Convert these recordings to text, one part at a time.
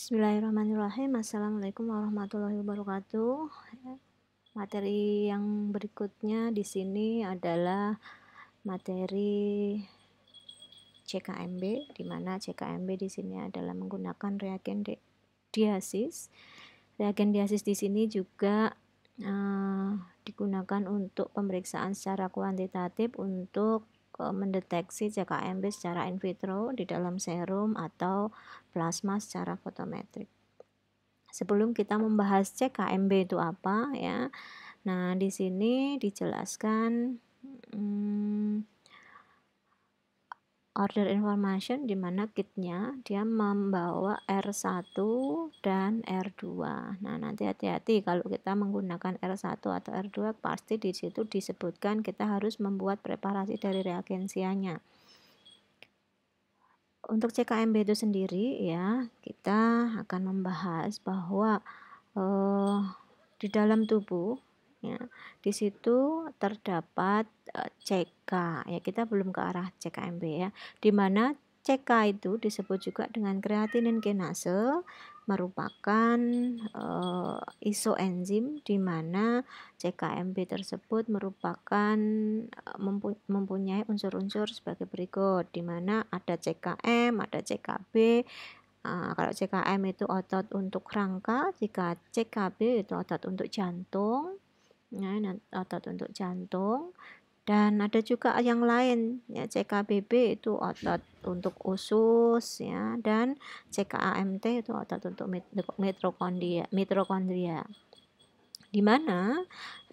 Bismillahirrahmanirrahim. Assalamualaikum warahmatullahi wabarakatuh. Materi yang berikutnya di sini adalah materi CKMB, di mana CKMB di sini adalah menggunakan reagen diasis. Reagen diasis di sini juga uh, digunakan untuk pemeriksaan secara kuantitatif untuk Eh, mendeteksi CKMB secara in vitro di dalam serum atau plasma secara fotometrik. Sebelum kita membahas CKMB itu apa ya. Nah, di sini dijelaskan hmm, order information di mana kitnya dia membawa R1 dan R2. Nah, nanti hati-hati kalau kita menggunakan R1 atau R2 pasti di situ disebutkan kita harus membuat preparasi dari reagensianya. Untuk CKMB itu sendiri ya, kita akan membahas bahwa eh, di dalam tubuh Ya, di situ terdapat eh, CK. Ya, kita belum ke arah CKMB ya. Di mana CK itu disebut juga dengan kreatinin kinase merupakan e, isoenzim di mana CKMB tersebut merupakan eh, mempunyai unsur-unsur sebagai berikut di mana ada CKM, ada CKB, Uh, kalau CKM itu otot untuk rangka, jika CKB itu otot untuk jantung, ya, otot untuk jantung dan ada juga yang lain ya CKBB itu otot untuk usus ya dan CKAMT itu otot untuk mitokondria mitokondria di mana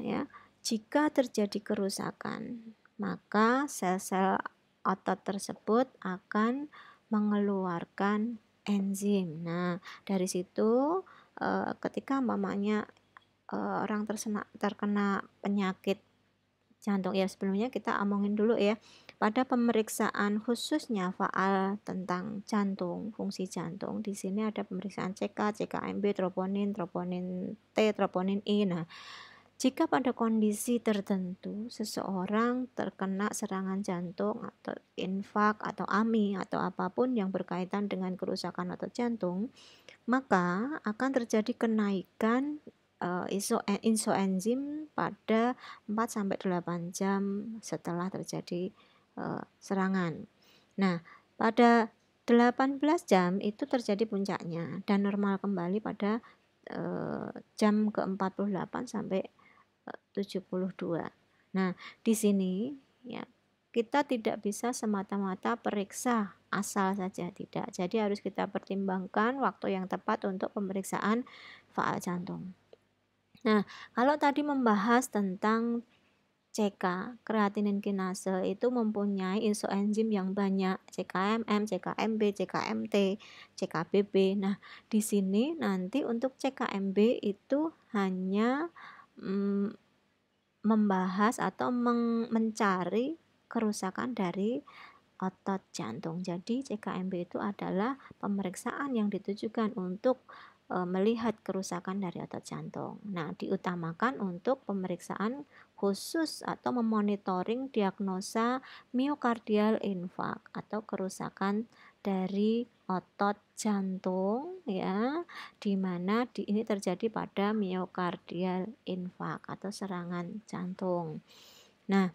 ya jika terjadi kerusakan maka sel-sel otot tersebut akan mengeluarkan enzim. Nah, dari situ eh, ketika mamanya uh, orang tersena, terkena penyakit jantung ya sebelumnya kita omongin dulu ya pada pemeriksaan khususnya faal tentang jantung fungsi jantung di sini ada pemeriksaan CK CKMB troponin troponin T troponin I nah jika pada kondisi tertentu seseorang terkena serangan jantung atau infak atau AMI atau apapun yang berkaitan dengan kerusakan otot jantung, maka akan terjadi kenaikan uh, iso isoenzim pada 4-8 jam setelah terjadi uh, serangan. Nah, pada 18 jam itu terjadi puncaknya dan normal kembali pada uh, jam ke-48 sampai uh, 72. Nah, di sini ya kita tidak bisa semata-mata periksa asal saja tidak. Jadi harus kita pertimbangkan waktu yang tepat untuk pemeriksaan faal jantung. Nah, kalau tadi membahas tentang CK, kreatinin kinase itu mempunyai isoenzim yang banyak, CKMM, CKMB, CKMT, CKBB. Nah, di sini nanti untuk CKMB itu hanya mm, membahas atau mencari kerusakan dari otot jantung. Jadi, CKMB itu adalah pemeriksaan yang ditujukan untuk e, melihat kerusakan dari otot jantung. Nah, diutamakan untuk pemeriksaan khusus atau memonitoring diagnosa miokardial infark atau kerusakan dari otot jantung ya di mana di, ini terjadi pada miokardial infark atau serangan jantung. Nah,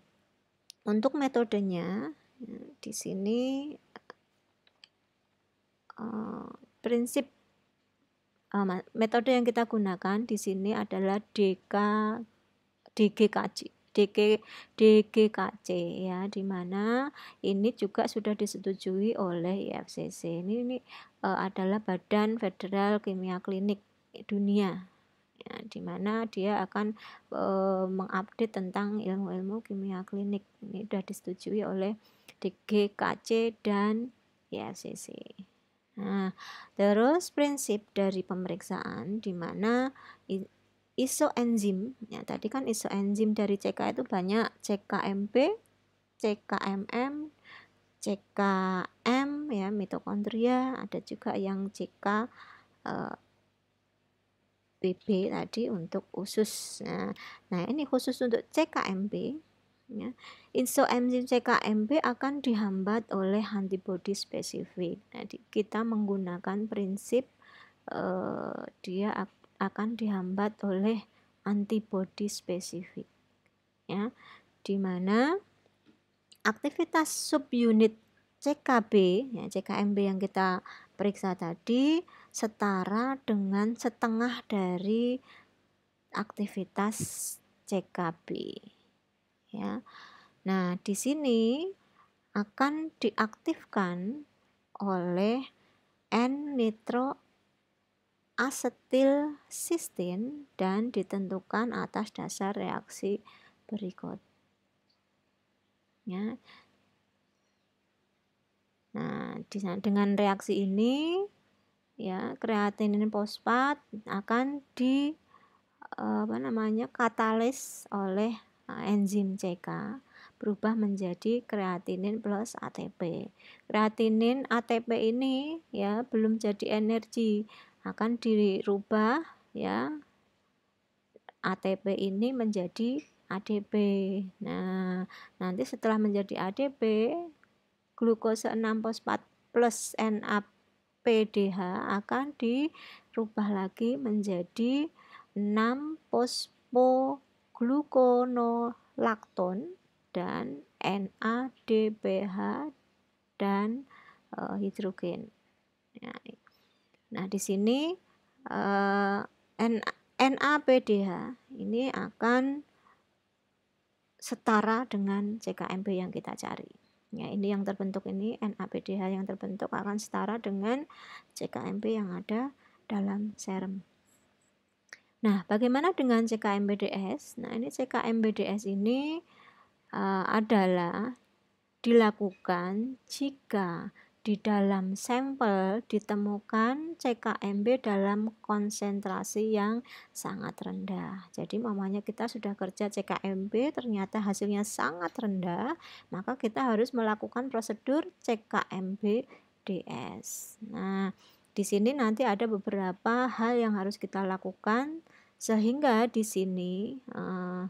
untuk metodenya di sini eh, prinsip uh, metode yang kita gunakan di sini adalah DK DGKC DK, DGKC ya di mana ini juga sudah disetujui oleh IFCC ini, ini uh, adalah Badan Federal Kimia Klinik Dunia ya, di mana dia akan uh, mengupdate tentang ilmu-ilmu kimia klinik ini sudah disetujui oleh DGKC dan IFCC Nah, terus prinsip dari pemeriksaan di mana isoenzim, ya tadi kan isoenzim dari CK itu banyak CKMP, CKMM, CKM ya mitokondria, ada juga yang CK eh, BB tadi untuk usus. Nah, nah ini khusus untuk CKMP Ya. enzim CKMB akan dihambat oleh antibodi spesifik. Jadi nah, kita menggunakan prinsip eh, dia akan dihambat oleh antibodi spesifik. Ya, di mana aktivitas subunit CKB, ya, CKMB yang kita periksa tadi setara dengan setengah dari aktivitas CKB ya. Nah, di sini akan diaktifkan oleh N-nitro asetil sistin dan ditentukan atas dasar reaksi berikut. Ya. Nah, dengan reaksi ini ya kreatinin fosfat akan di eh, apa namanya katalis oleh Eh, enzim CK berubah menjadi kreatinin plus ATP. Kreatinin ATP ini ya belum jadi energi akan dirubah ya ATP ini menjadi ADP. Nah, nanti setelah menjadi ADP, glukosa 6 fosfat plus NAPDH akan dirubah lagi menjadi 6 fosfo glukonolakton dan NADPH dan e, hidrogen. Nah, nah, di sini e, eh, NAPDH ini akan setara dengan CKMB yang kita cari. Ya, ini yang terbentuk ini NAPDH yang terbentuk akan setara dengan CKMB yang ada dalam serum Nah, bagaimana dengan CKMBDS? Nah, ini CKMBDS ini uh, adalah dilakukan jika di dalam sampel ditemukan CKMB dalam konsentrasi yang sangat rendah. Jadi mamanya kita sudah kerja CKMB ternyata hasilnya sangat rendah, maka kita harus melakukan prosedur ckmbds Nah, di sini nanti ada beberapa hal yang harus kita lakukan sehingga di sini uh,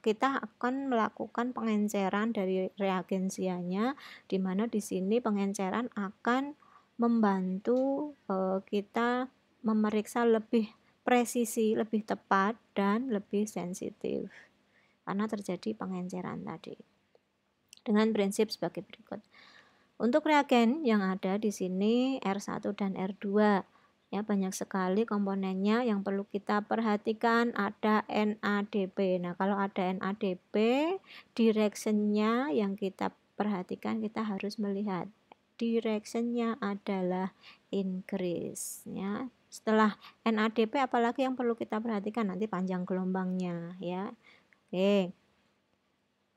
kita akan melakukan pengenceran dari reagensianya di mana di sini pengenceran akan membantu uh, kita memeriksa lebih presisi, lebih tepat dan lebih sensitif karena terjadi pengenceran tadi. Dengan prinsip sebagai berikut. Untuk reagen yang ada di sini R1 dan R2 ya banyak sekali komponennya yang perlu kita perhatikan ada NADP nah kalau ada NADP directionnya yang kita perhatikan kita harus melihat directionnya adalah increase ya setelah NADP apalagi yang perlu kita perhatikan nanti panjang gelombangnya ya oke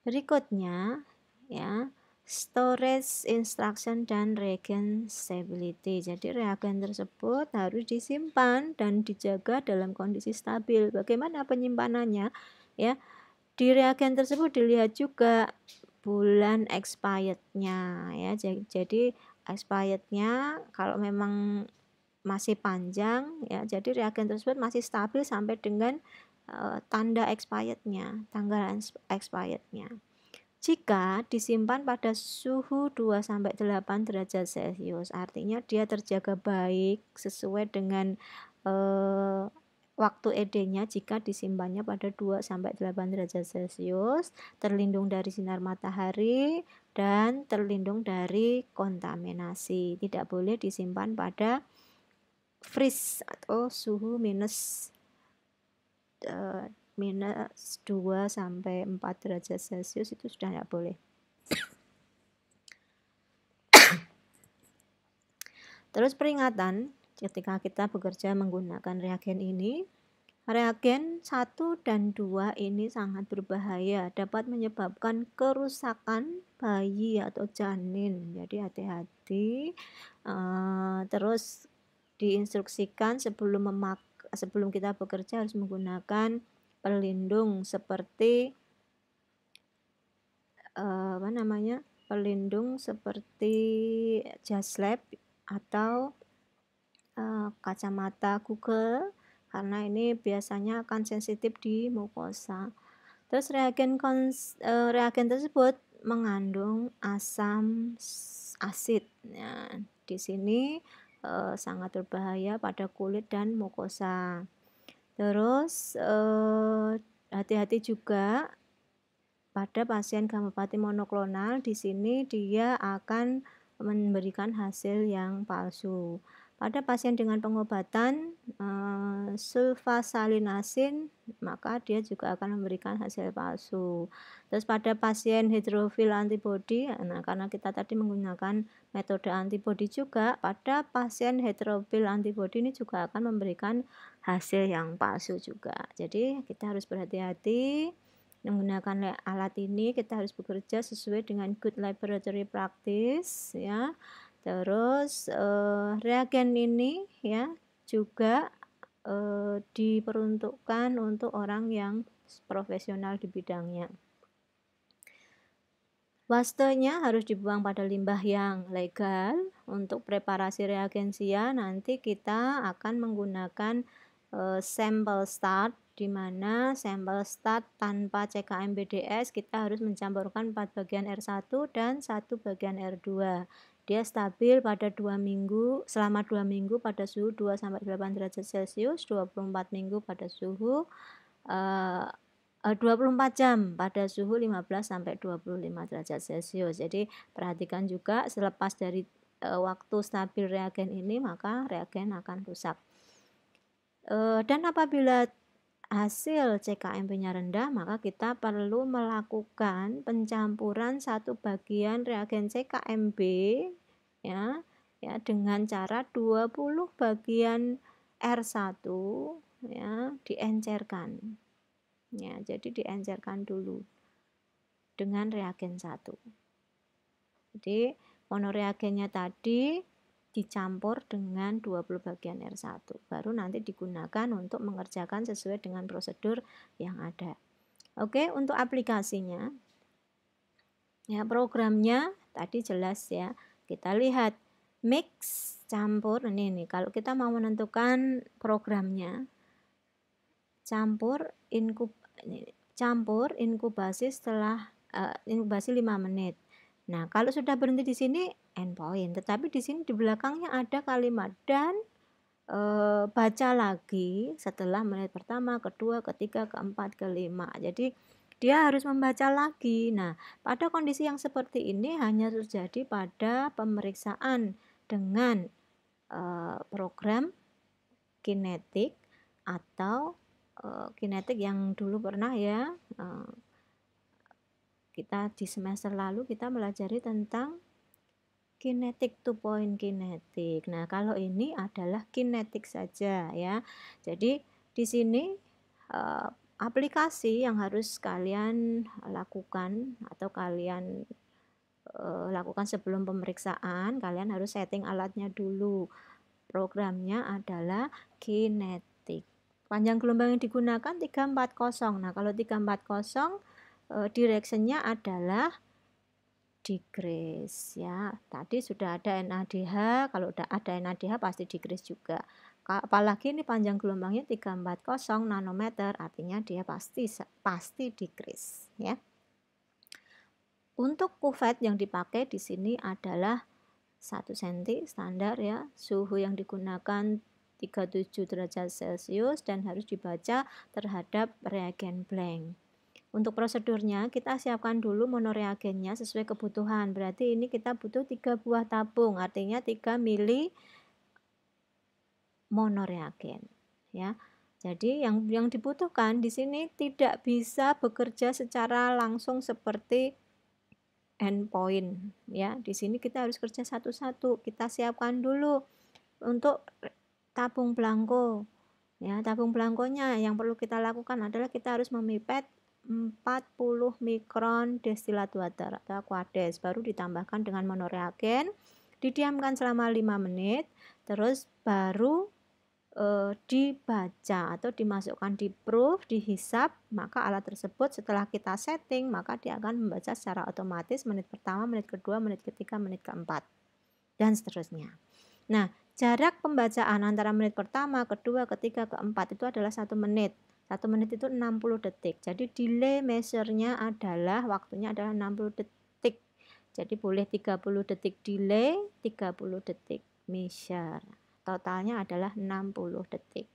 berikutnya ya storage instruction dan reagen stability. Jadi reagen tersebut harus disimpan dan dijaga dalam kondisi stabil. Bagaimana penyimpanannya? Ya, di reagen tersebut dilihat juga bulan expirednya ya. Jadi expirednya kalau memang masih panjang ya, jadi reagen tersebut masih stabil sampai dengan uh, tanda expirednya, tanggal expirednya jika disimpan pada suhu 2-8 derajat Celcius. Artinya dia terjaga baik sesuai dengan eh, waktu edenya jika disimpannya pada 2 8 derajat Celcius, terlindung dari sinar matahari dan terlindung dari kontaminasi. Tidak boleh disimpan pada freeze atau suhu minus eh, minus 2 sampai 4 derajat celcius itu sudah tidak boleh terus peringatan ketika kita bekerja menggunakan reagen ini reagen 1 dan 2 ini sangat berbahaya dapat menyebabkan kerusakan bayi atau janin jadi hati-hati uh, terus diinstruksikan sebelum memak sebelum kita bekerja harus menggunakan pelindung seperti uh, apa namanya pelindung seperti lab atau uh, kacamata Google karena ini biasanya akan sensitif di mukosa. Terus reagen kons, uh, reagen tersebut mengandung asam asid. Nah, di sini uh, sangat berbahaya pada kulit dan mukosa. Terus eh, hati-hati uh, juga pada pasien gamopati monoklonal di sini dia akan memberikan hasil yang palsu. Pada pasien dengan pengobatan uh, sulfasalinasin, maka dia juga akan memberikan hasil palsu. Terus pada pasien hidrofil antibody, nah karena kita tadi menggunakan metode antibody juga, pada pasien hidrofil antibody ini juga akan memberikan hasil yang palsu juga. Jadi kita harus berhati-hati menggunakan alat ini kita harus bekerja sesuai dengan good laboratory practice ya Terus uh, reagen ini ya juga uh, diperuntukkan untuk orang yang profesional di bidangnya. Wastenya harus dibuang pada limbah yang legal. Untuk preparasi reagensia nanti kita akan menggunakan uh, sampel start di mana sampel start tanpa CKM BDS kita harus mencampurkan 4 bagian R1 dan 1 bagian R2 dia stabil pada dua minggu, selama dua minggu pada suhu 2 sampai 8 derajat Celcius, 24 minggu pada suhu eh, eh, uh, 24 jam pada suhu 15 sampai 25 derajat Celcius. Jadi perhatikan juga selepas dari uh, waktu stabil reagen ini maka reagen akan rusak. Uh, dan apabila hasil CKMP-nya rendah, maka kita perlu melakukan pencampuran satu bagian reagen CKMB ya, ya dengan cara 20 bagian R1 ya diencerkan. Ya, jadi diencerkan dulu dengan reagen satu Jadi monoreagennya tadi dicampur dengan 20 bagian R1 baru nanti digunakan untuk mengerjakan sesuai dengan prosedur yang ada Oke untuk aplikasinya ya programnya tadi jelas ya kita lihat mix campur ini nih kalau kita mau menentukan programnya campur inkub campur inkubasi setelah uh, inkubasi 5 menit nah kalau sudah berhenti di sini endpoint. Tetapi di sini di belakangnya ada kalimat dan e, baca lagi setelah menit pertama, kedua, ketiga, keempat, kelima. Jadi dia harus membaca lagi. Nah, pada kondisi yang seperti ini hanya terjadi pada pemeriksaan dengan e, program kinetik atau e, kinetik yang dulu pernah ya e, kita di semester lalu kita belajar tentang kinetik to point kinetik. Nah, kalau ini adalah kinetik saja ya. Jadi di sini uh, aplikasi yang harus kalian lakukan atau kalian uh, lakukan sebelum pemeriksaan, kalian harus setting alatnya dulu. Programnya adalah kinetik. Panjang gelombang yang digunakan 340. Nah, kalau 340 uh, eh, directionnya adalah decrease ya. Tadi sudah ada NADH, kalau udah ada NADH pasti decrease juga. Apalagi ini panjang gelombangnya 340 nanometer, artinya dia pasti pasti decrease ya. Untuk kuvet yang dipakai di sini adalah 1 cm standar ya. Suhu yang digunakan 37 derajat Celcius dan harus dibaca terhadap reagen blank. Untuk prosedurnya, kita siapkan dulu monoreagennya sesuai kebutuhan. Berarti ini kita butuh tiga buah tabung, artinya 3 mili monoreagen. Ya. Jadi yang yang dibutuhkan di sini tidak bisa bekerja secara langsung seperti endpoint ya. Di sini kita harus kerja satu-satu. Kita siapkan dulu untuk tabung belangko. Ya, tabung belangkonya yang perlu kita lakukan adalah kita harus memipet 40 mikron destilat water atau aquades baru ditambahkan dengan monoreagen didiamkan selama 5 menit terus baru e, dibaca atau dimasukkan di proof dihisap maka alat tersebut setelah kita setting maka dia akan membaca secara otomatis menit pertama menit kedua menit ketiga menit keempat dan seterusnya nah jarak pembacaan antara menit pertama kedua ketiga keempat itu adalah satu menit satu menit itu 60 detik. Jadi delay measure-nya adalah waktunya adalah 60 detik. Jadi boleh 30 detik delay, 30 detik measure. Totalnya adalah 60 detik.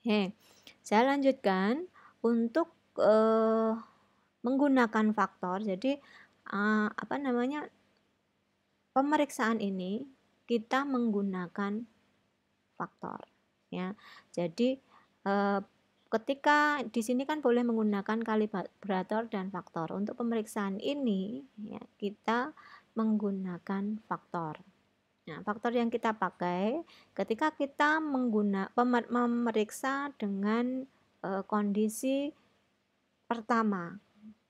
Oke. Saya lanjutkan untuk uh, menggunakan faktor. Jadi uh, apa namanya? pemeriksaan ini kita menggunakan faktor ya. Jadi eh, ketika di sini kan boleh menggunakan kalibrator dan faktor. Untuk pemeriksaan ini ya, kita menggunakan faktor. Nah, faktor yang kita pakai ketika kita menggunakan memeriksa dengan e, kondisi pertama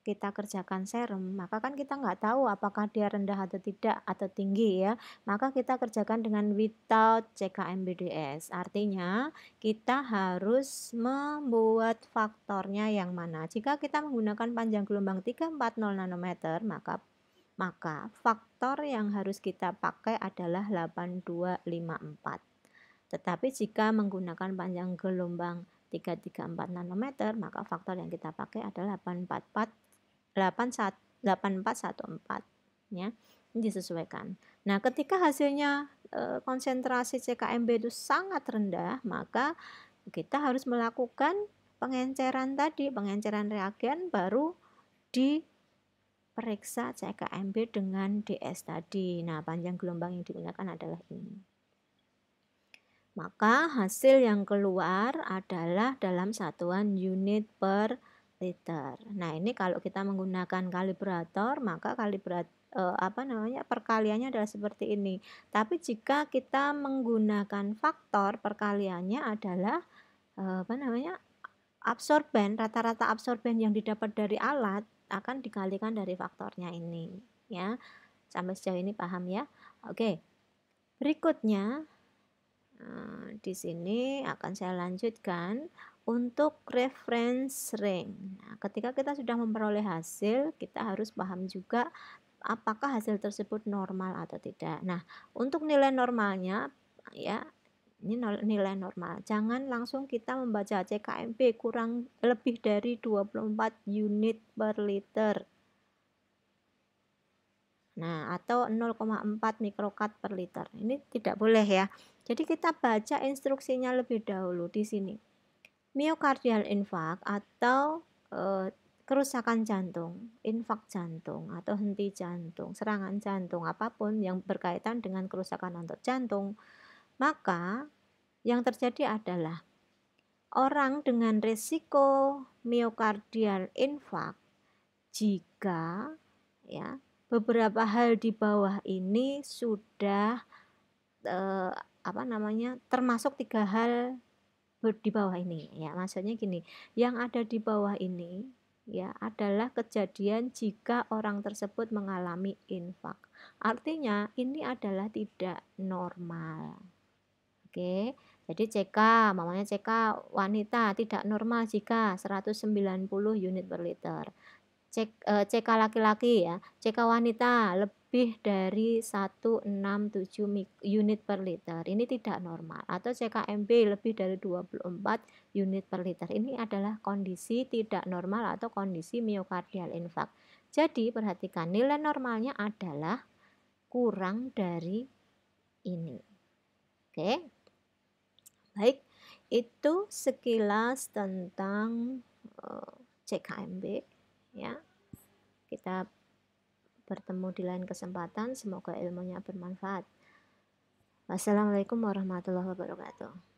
kita kerjakan serum, maka kan kita nggak tahu apakah dia rendah atau tidak atau tinggi ya. Maka kita kerjakan dengan without CKMBDS. Artinya kita harus membuat faktornya yang mana. Jika kita menggunakan panjang gelombang 340 nanometer, maka maka faktor yang harus kita pakai adalah 8254. Tetapi jika menggunakan panjang gelombang 334 nanometer, maka faktor yang kita pakai adalah 844 8414 ya disesuaikan. Nah, ketika hasilnya eh, konsentrasi CKMB itu sangat rendah, maka kita harus melakukan pengenceran tadi, pengenceran reagen baru diperiksa CKMB dengan DS tadi. Nah, panjang gelombang yang digunakan adalah ini. Maka hasil yang keluar adalah dalam satuan unit per liter. Nah, ini kalau kita menggunakan kalibrator, maka kalibrator eh, apa namanya perkaliannya adalah seperti ini. Tapi jika kita menggunakan faktor perkaliannya adalah eh, apa namanya absorben, rata-rata absorben yang didapat dari alat akan dikalikan dari faktornya ini, ya. Sampai sejauh ini paham ya? Oke. Berikutnya eh, di sini akan saya lanjutkan untuk reference rank. Nah, ketika kita sudah memperoleh hasil, kita harus paham juga apakah hasil tersebut normal atau tidak. Nah, untuk nilai normalnya ya ini nilai normal. Jangan langsung kita membaca CKMP kurang lebih dari 24 unit per liter. Nah, atau 0,4 mikrokat per liter. Ini tidak boleh ya. Jadi kita baca instruksinya lebih dahulu di sini. Miokardial infarct atau e, kerusakan jantung, infak jantung atau henti jantung, serangan jantung apapun yang berkaitan dengan kerusakan otot jantung, maka yang terjadi adalah orang dengan risiko miokardial infark jika ya beberapa hal di bawah ini sudah e, apa namanya termasuk tiga hal di bawah ini ya maksudnya gini yang ada di bawah ini ya adalah kejadian jika orang tersebut mengalami infak artinya ini adalah tidak normal oke jadi CK mamanya CK wanita tidak normal jika 190 unit per liter cek eh, CK laki-laki ya, CK wanita lebih dari 167 unit per liter. Ini tidak normal atau CKMB lebih dari 24 unit per liter. Ini adalah kondisi tidak normal atau kondisi miokardial infark. Jadi perhatikan nilai normalnya adalah kurang dari ini. Oke. Baik, itu sekilas tentang eh, CKMB ya. Kita bertemu di lain kesempatan, semoga ilmunya bermanfaat. Wassalamualaikum warahmatullahi wabarakatuh.